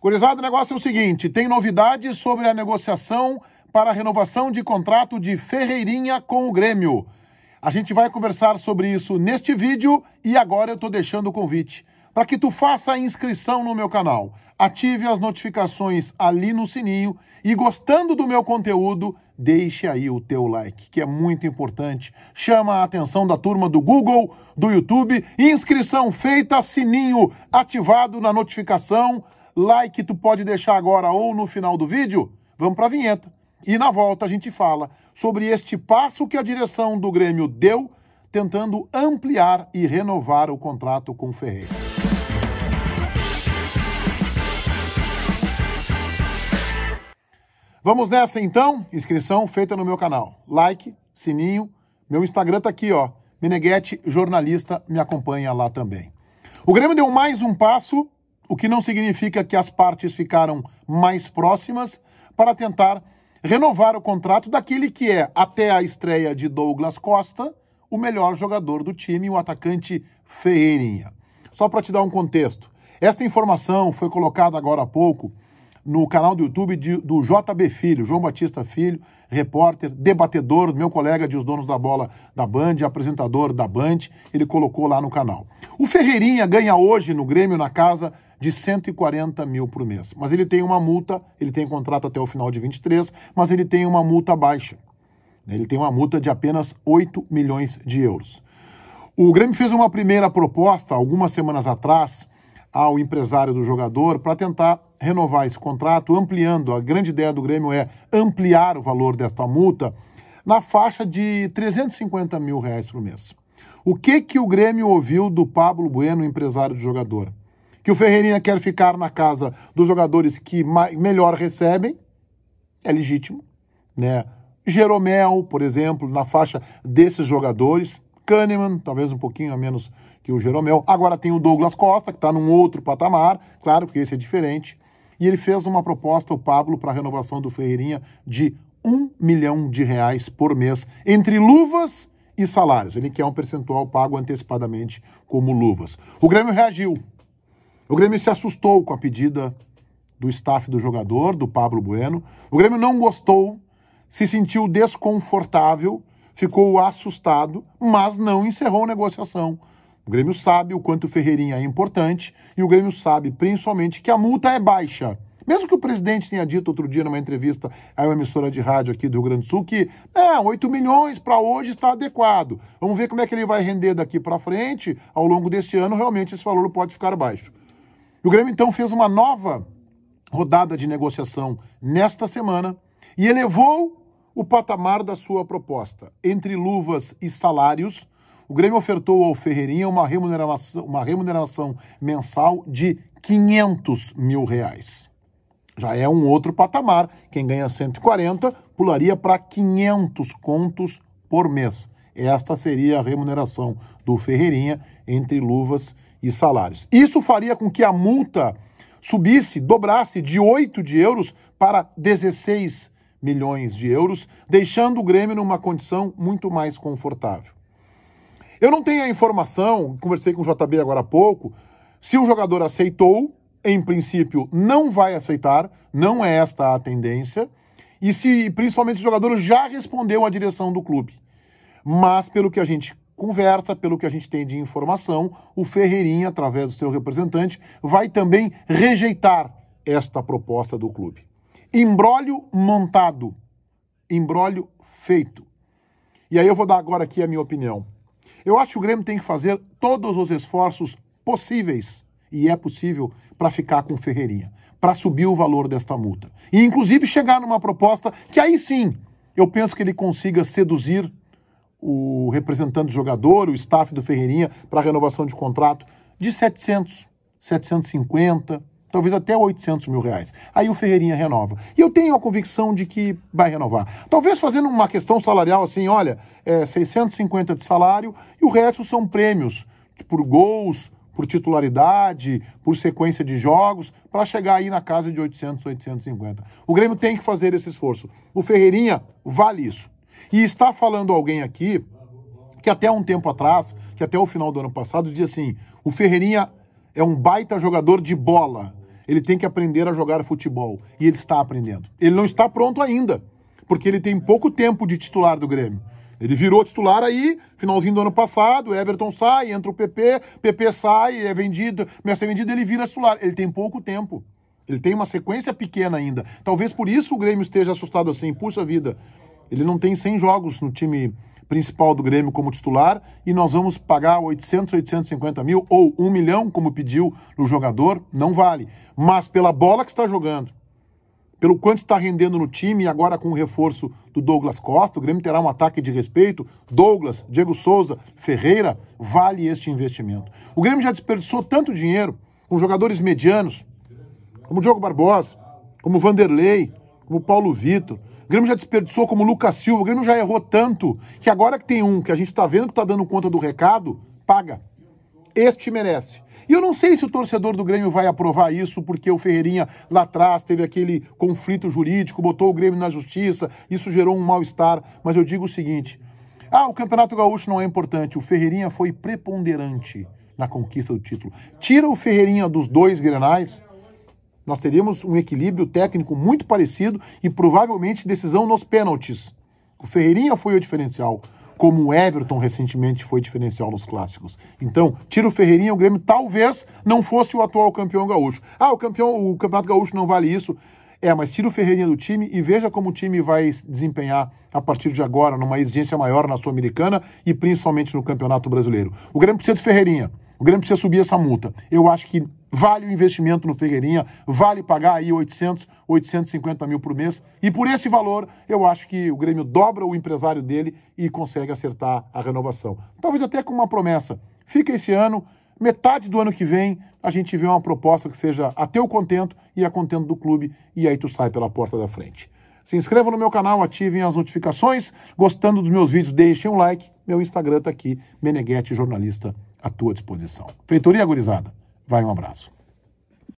Curizado, o negócio é o seguinte: tem novidades sobre a negociação para a renovação de contrato de Ferreirinha com o Grêmio. A gente vai conversar sobre isso neste vídeo e agora eu estou deixando o convite para que tu faça a inscrição no meu canal, ative as notificações ali no sininho e gostando do meu conteúdo, deixe aí o teu like, que é muito importante. Chama a atenção da turma do Google, do YouTube. Inscrição feita, sininho ativado na notificação like tu pode deixar agora ou no final do vídeo. Vamos para a vinheta. E na volta a gente fala sobre este passo que a direção do Grêmio deu tentando ampliar e renovar o contrato com o Ferreira. Vamos nessa então? Inscrição feita no meu canal. Like, sininho, meu Instagram tá aqui, ó. Meneghetti, jornalista, me acompanha lá também. O Grêmio deu mais um passo o que não significa que as partes ficaram mais próximas para tentar renovar o contrato daquele que é, até a estreia de Douglas Costa, o melhor jogador do time, o atacante Ferreirinha. Só para te dar um contexto, esta informação foi colocada agora há pouco no canal do YouTube de, do JB Filho, João Batista Filho, repórter, debatedor, meu colega de Os Donos da Bola da Band, apresentador da Band, ele colocou lá no canal. O Ferreirinha ganha hoje no Grêmio na casa de 140 mil por mês. Mas ele tem uma multa, ele tem contrato até o final de 23, mas ele tem uma multa baixa. Ele tem uma multa de apenas 8 milhões de euros. O Grêmio fez uma primeira proposta algumas semanas atrás ao empresário do jogador para tentar renovar esse contrato, ampliando. A grande ideia do Grêmio é ampliar o valor desta multa na faixa de 350 mil reais por mês. O que que o Grêmio ouviu do Pablo Bueno, empresário do jogador? que o Ferreirinha quer ficar na casa dos jogadores que melhor recebem, é legítimo, né? Jeromel, por exemplo, na faixa desses jogadores, Kahneman, talvez um pouquinho a menos que o Jeromel. Agora tem o Douglas Costa, que está num outro patamar, claro que esse é diferente. E ele fez uma proposta, o Pablo, para a renovação do Ferreirinha de um milhão de reais por mês, entre luvas e salários. Ele quer um percentual pago antecipadamente como luvas. O Grêmio reagiu, o Grêmio se assustou com a pedida do staff do jogador, do Pablo Bueno. O Grêmio não gostou, se sentiu desconfortável, ficou assustado, mas não encerrou a negociação. O Grêmio sabe o quanto o Ferreirinha é importante e o Grêmio sabe principalmente que a multa é baixa. Mesmo que o presidente tenha dito outro dia numa entrevista a uma emissora de rádio aqui do Rio Grande do Sul que é, 8 milhões para hoje está adequado. Vamos ver como é que ele vai render daqui para frente. Ao longo desse ano, realmente esse valor pode ficar baixo. O Grêmio então fez uma nova rodada de negociação nesta semana e elevou o patamar da sua proposta. Entre luvas e salários, o Grêmio ofertou ao Ferreirinha uma remuneração, uma remuneração mensal de 500 mil reais. Já é um outro patamar. Quem ganha 140 pularia para 500 contos por mês. Esta seria a remuneração do Ferreirinha entre luvas e e salários. Isso faria com que a multa subisse, dobrasse de 8 de euros para 16 milhões de euros, deixando o Grêmio numa condição muito mais confortável. Eu não tenho a informação, conversei com o JB agora há pouco, se o jogador aceitou, em princípio não vai aceitar, não é esta a tendência, e se principalmente o jogador já respondeu à direção do clube. Mas pelo que a gente conversa, pelo que a gente tem de informação, o Ferreirinha, através do seu representante, vai também rejeitar esta proposta do clube. Embrólio montado, embrólio feito. E aí eu vou dar agora aqui a minha opinião. Eu acho que o Grêmio tem que fazer todos os esforços possíveis, e é possível, para ficar com o Ferreirinha, para subir o valor desta multa. E inclusive chegar numa proposta que aí sim eu penso que ele consiga seduzir o representante do jogador, o staff do Ferreirinha, para renovação de contrato de 700, 750, talvez até 800 mil reais. Aí o Ferreirinha renova. E eu tenho a convicção de que vai renovar. Talvez fazendo uma questão salarial assim, olha, é 650 de salário e o resto são prêmios por gols, por titularidade, por sequência de jogos, para chegar aí na casa de 800, 850. O Grêmio tem que fazer esse esforço. O Ferreirinha vale isso. E está falando alguém aqui que até um tempo atrás, que até o final do ano passado, dizia assim: o Ferreirinha é um baita jogador de bola. Ele tem que aprender a jogar futebol. E ele está aprendendo. Ele não está pronto ainda, porque ele tem pouco tempo de titular do Grêmio. Ele virou titular aí, finalzinho do ano passado, Everton sai, entra o PP, PP sai, é vendido, começa a ser vendido, ele vira titular. Ele tem pouco tempo. Ele tem uma sequência pequena ainda. Talvez por isso o Grêmio esteja assustado assim, puxa vida. Ele não tem 100 jogos no time principal do Grêmio como titular e nós vamos pagar 800, 850 mil ou 1 milhão, como pediu o jogador, não vale. Mas pela bola que está jogando, pelo quanto está rendendo no time e agora com o reforço do Douglas Costa, o Grêmio terá um ataque de respeito. Douglas, Diego Souza, Ferreira, vale este investimento. O Grêmio já desperdiçou tanto dinheiro com jogadores medianos, como Diogo Barbosa, como Vanderlei, como Paulo Vitor, o Grêmio já desperdiçou como Lucas Silva. O Grêmio já errou tanto que agora que tem um que a gente está vendo que está dando conta do recado, paga. Este merece. E eu não sei se o torcedor do Grêmio vai aprovar isso, porque o Ferreirinha lá atrás teve aquele conflito jurídico, botou o Grêmio na justiça, isso gerou um mal-estar. Mas eu digo o seguinte: ah, o Campeonato Gaúcho não é importante. O Ferreirinha foi preponderante na conquista do título. Tira o Ferreirinha dos dois grenais, nós teríamos um equilíbrio técnico muito parecido e provavelmente decisão nos pênaltis. O Ferreirinha foi o diferencial, como o Everton recentemente foi diferencial nos clássicos. Então, tira o Ferreirinha, o Grêmio talvez não fosse o atual campeão gaúcho. Ah, o campeão, o Campeonato Gaúcho não vale isso. É, mas tira o Ferreirinha do time e veja como o time vai desempenhar a partir de agora, numa exigência maior na Sul-Americana e principalmente no Campeonato Brasileiro. O Grêmio precisa de Ferreirinha. O Grêmio precisa subir essa multa. Eu acho que Vale o investimento no Figueirinha, vale pagar aí 800, 850 mil por mês. E por esse valor, eu acho que o Grêmio dobra o empresário dele e consegue acertar a renovação. Talvez até com uma promessa. Fica esse ano, metade do ano que vem, a gente vê uma proposta que seja a teu contento e a contento do clube, e aí tu sai pela porta da frente. Se inscreva no meu canal, ativem as notificações. Gostando dos meus vídeos, deixem um like. Meu Instagram está aqui, Meneguete Jornalista, à tua disposição. Feitoria, gurizada! Vai, um abraço.